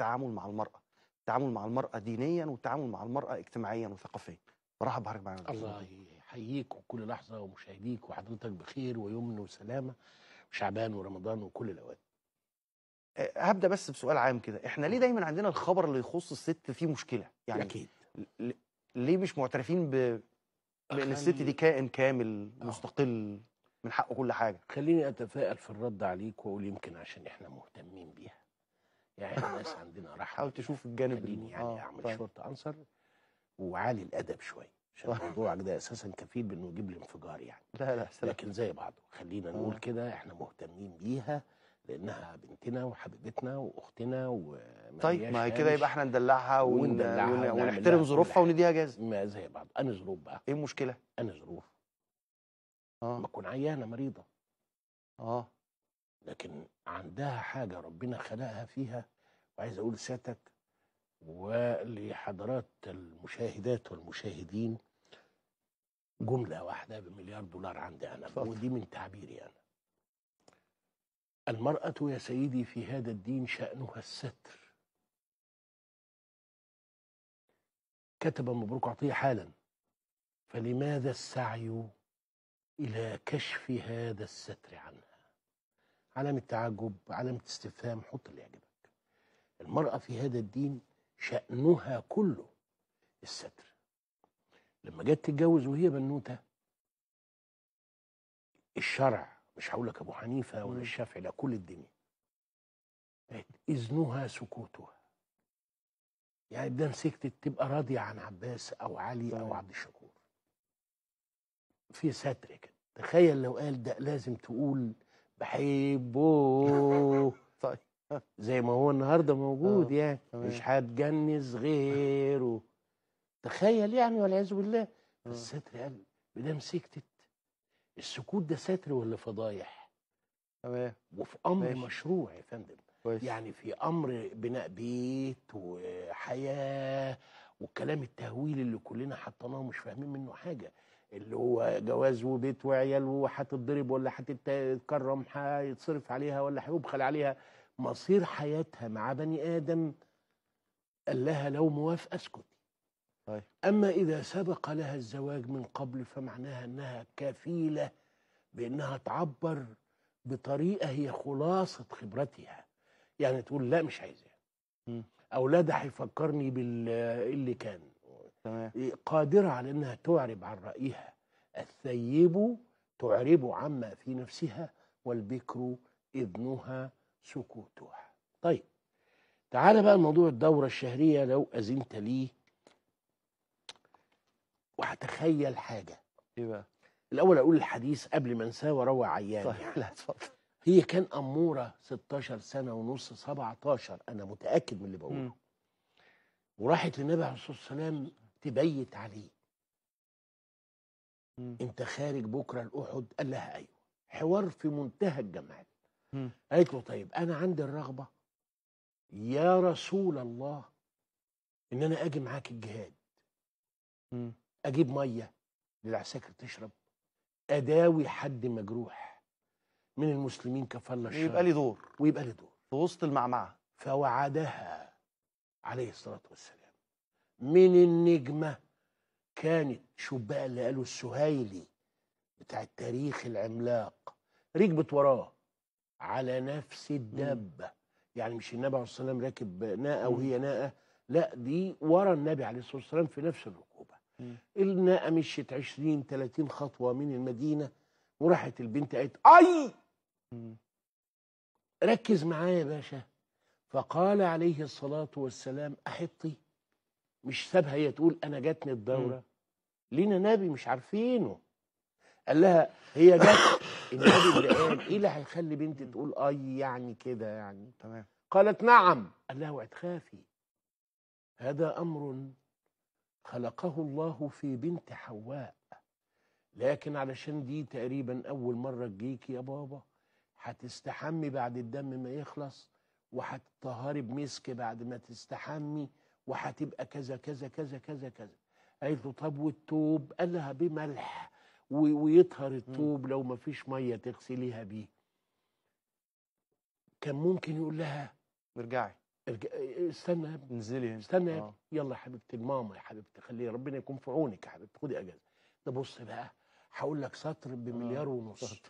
التعامل مع المراه التعامل مع المراه دينيا والتعامل مع المراه اجتماعيا وثقافيا مرحب بحضرتك معانا الله يحييك وكل لحظه ومشاهديك وحضرتك بخير ويمن وسلامه وشعبان ورمضان وكل الاوقات آه، هبدا بس بسؤال عام كده احنا ليه دايما عندنا الخبر اللي يخص الست فيه مشكله يعني اكيد ليه مش معترفين ب بان الست دي كائن كامل أوه. مستقل من حقه كل حاجه خليني اتفائل في الرد عليك واقول يمكن عشان احنا مهتمين بيها يعني الناس عندنا راحة حاول تشوف الجانب يعني آه. اعمل طيب. شورت انسر وعالي الادب شويه عشان موضوعك ده اساسا كفيل بانه يجيب لي انفجار يعني لا لا سلام. لكن زي بعضه خلينا نقول آه. كده احنا مهتمين بيها لانها بنتنا وحبيبتنا واختنا وما طيب ما هي كده يبقى احنا ندلعها وندلعها ونحترم ظروفها ونديها جاز ما زي بعض انا ظروف بقى ايه المشكله انا ظروف اه ما اكون عيانه مريضه اه لكن عندها حاجة ربنا خلقها فيها وعايز أقول ساتك ولحضرات المشاهدات والمشاهدين جملة واحدة بمليار دولار عندي أنا فضل. ودي من تعبيري أنا المرأة يا سيدي في هذا الدين شأنها الستر كتب مبروك عطية حالا فلماذا السعي إلى كشف هذا الستر عنها علامة تعجب علامة استفهام حط اللي يعجبك المرأة في هذا الدين شأنها كله الستر لما جت تتجوز وهي بنوتة الشرع مش هقول لك أبو حنيفة ولا الشافعي لا كل الدنيا إذنها سكوتها يعني ابدا سكتت تبقى راضية عن عباس أو علي أو عبد الشكور في ستر كده تخيل لو قال ده لازم تقول بحبه طيب زي ما هو النهارده موجود اه، يعني مش هتجنس غيره تخيل يعني والعياذ بالله اه. الستر قال مدام سكتت السكوت ده ستر ولا فضايح تمام وفي امر ماشي. مشروع يا فندم كويس. يعني في امر بناء بيت وحياه والكلام التهويل اللي كلنا حطيناه مش فاهمين منه حاجه اللي هو جواز وبيت وعيال وهتتضرب ولا هتتكرم هيتصرف عليها ولا هيبخل عليها مصير حياتها مع بني ادم قال لها لو موافقه اسكت طيب. اما اذا سبق لها الزواج من قبل فمعناها انها كفيله بانها تعبر بطريقه هي خلاصه خبرتها يعني تقول لا مش عايزاه او لا ده هيفكرني باللي كان تمام إيه، قادرة على أنها تعرب عن رأيها الثيب تعرب عما في نفسها والبكر إذنها سكوتها طيب تعال بقى لموضوع الدورة الشهرية لو أذنت لي وهتخيل حاجة إيه بقى؟ الأول أقول الحديث قبل ما أنساه وروى عيان طيب يعني. لا اتفضل هي كان أمورة 16 سنة ونص 17 أنا متأكد من اللي بقوله وراحت للنبي عليه الصلاة والسلام تبيت عليه مم. انت خارج بكره الاحد قال لها ايوه حوار في منتهى الجمال قالت له طيب انا عندي الرغبه يا رسول الله ان انا اجي معاك الجهاد مم. اجيب ميه للعساكر تشرب اداوي حد مجروح من المسلمين كفل الشر ويبقى لي دور ويبقى لي دور في وسط المعمعه فوعدها عليه الصلاه والسلام من النجمة كانت شوف اللي قاله السهيلي بتاع التاريخ العملاق ركبت وراه على نفس الدابة يعني مش النبي عليه الصلاة والسلام راكب ناقة وهي ناقة لا دي ورا النبي عليه الصلاة والسلام في نفس الركوبة الناقة مشيت 20 30 خطوة من المدينة وراحت البنت قالت أي ركز معايا يا باشا فقال عليه الصلاة والسلام أحطي مش سابها هي تقول انا جاتني الدوره لينا نبي مش عارفينه قال لها هي جت النبي اللي قال ايه اللي هيخلي بنتي تقول اي آه يعني كده يعني تمام قالت نعم قال لها اوعي تخافي هذا امر خلقه الله في بنت حواء لكن علشان دي تقريبا اول مره تجيكي يا بابا هتستحمي بعد الدم ما يخلص وهتطهري بمسك بعد ما تستحمي وهتبقى كذا كذا كذا كذا كذا قالت له طب والتوب قال لها بملح ويطهر التوب لو ما فيش ميه تغسليها بيه كان ممكن يقول لها ارجعي ارجع استنى يا ابني انزلي استنى يا اه. ابني يلا يا حبيبتي الماما يا حبيبتي خلي ربنا يكون في عونك يا حبيبتي خدي اجازه ده بص بقى هقول لك سطر بمليار اه، ونص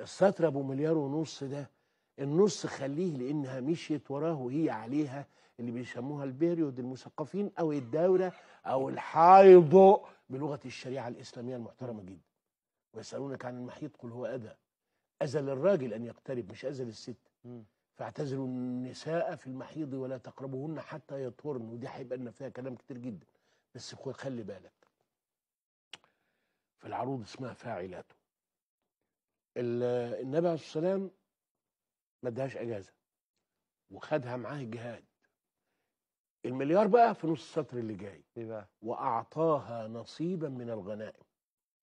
السطر ابو مليار ونص ده النص خليه لانها مشيت وراه وهي عليها اللي بيسموها البيريود المثقفين او الدوره او الحيض بلغه الشريعه الاسلاميه المحترمه جدا ويسالونك عن المحيط قل هو اذى اذى للراجل ان يقترب مش اذى للست فاعتزلوا النساء في المحيض ولا تقربوهن حتى يطهرن ودي هيبقى لنا فيها كلام كتير جدا بس خلي بالك في العروض اسمها فاعلاته النبي عليه الصلاه والسلام ما ادهاش اجازه وخدها معاه الجهاد المليار بقى في نص السطر اللي جاي ايه بقى واعطاها نصيبا من الغنائم